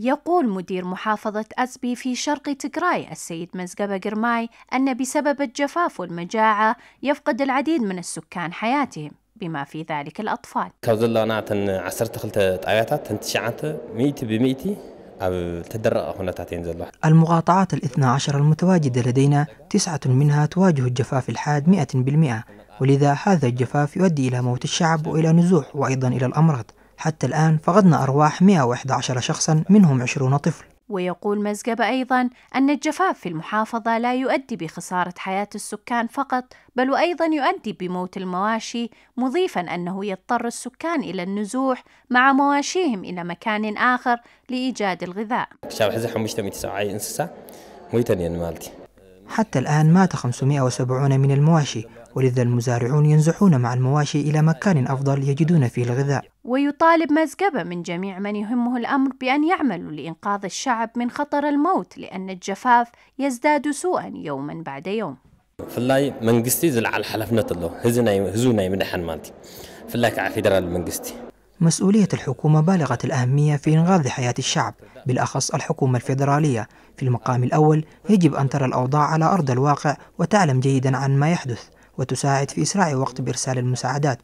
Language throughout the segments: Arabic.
يقول مدير محافظة أزبي في شرق تكراي السيد مزقبة قرماي أن بسبب الجفاف والمجاعة يفقد العديد من السكان حياتهم بما في ذلك الأطفال كوزلا عسرت خلت ميتي بميتي المقاطعات الاثنى عشر المتواجدة لدينا تسعة منها تواجه الجفاف الحاد مئة بالمئة ولذا هذا الجفاف يؤدي إلى موت الشعب وإلى نزوح وأيضا إلى الأمراض حتى الآن فقدنا أرواح 111 شخصا منهم 20 طفل ويقول مزقبة أيضا أن الجفاف في المحافظة لا يؤدي بخسارة حياة السكان فقط بل وأيضا يؤدي بموت المواشي مضيفا أنه يضطر السكان إلى النزوح مع مواشيهم إلى مكان آخر لإيجاد الغذاء حتى الآن مات 570 من المواشي ولذا المزارعون ينزحون مع المواشي إلى مكان أفضل يجدون فيه الغذاء ويطالب مزقبة من جميع من يهمه الأمر بأن يعملوا لإنقاذ الشعب من خطر الموت لأن الجفاف يزداد سوءا يوما بعد يوم ፍላይ መንግስቲ ዝለዓል ሓላፍነት ኣለዎ ህዝቡ هزونا ምድሓን ማለት እዩ ፍላይ ከዓ ፌደራል مسؤولية الحكومة بالغة الأهمية في إنقاذ حياة الشعب بالأخص الحكومة الفيدرالية في المقام الأول يجب أن ترى الأوضاع على أرض الواقع وتعلم جيدا عن ما يحدث وتساعد في إسراع وقت بإرسال المساعدات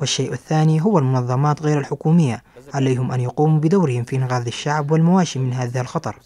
والشيء الثاني هو المنظمات غير الحكومية عليهم أن يقوموا بدورهم في إنقاذ الشعب والمواشي من هذا الخطر